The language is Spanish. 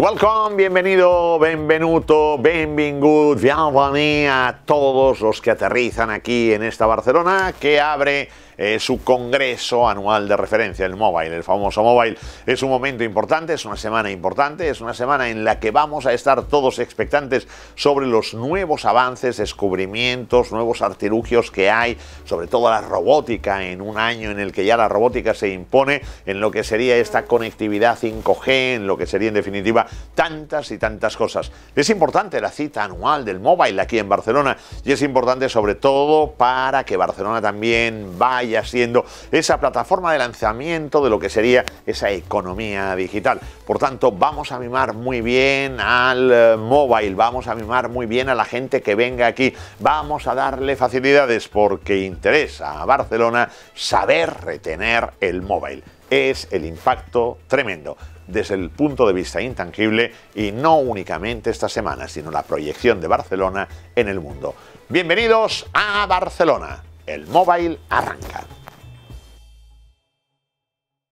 Welcome, bienvenido, benvenuto, benvingut, bienvenido a todos los que aterrizan aquí en esta Barcelona que abre eh, su congreso anual de referencia, el Mobile, el famoso Mobile. Es un momento importante, es una semana importante, es una semana en la que vamos a estar todos expectantes sobre los nuevos avances, descubrimientos, nuevos artilugios que hay, sobre todo la robótica en un año en el que ya la robótica se impone en lo que sería esta conectividad 5G, en lo que sería en definitiva tantas y tantas cosas. Es importante la cita anual del mobile aquí en Barcelona y es importante sobre todo para que Barcelona también vaya siendo esa plataforma de lanzamiento de lo que sería esa economía digital. Por tanto, vamos a mimar muy bien al eh, mobile, vamos a mimar muy bien a la gente que venga aquí, vamos a darle facilidades porque interesa a Barcelona saber retener el mobile es el impacto tremendo desde el punto de vista intangible y no únicamente esta semana, sino la proyección de Barcelona en el mundo. Bienvenidos a Barcelona. El móvil arranca.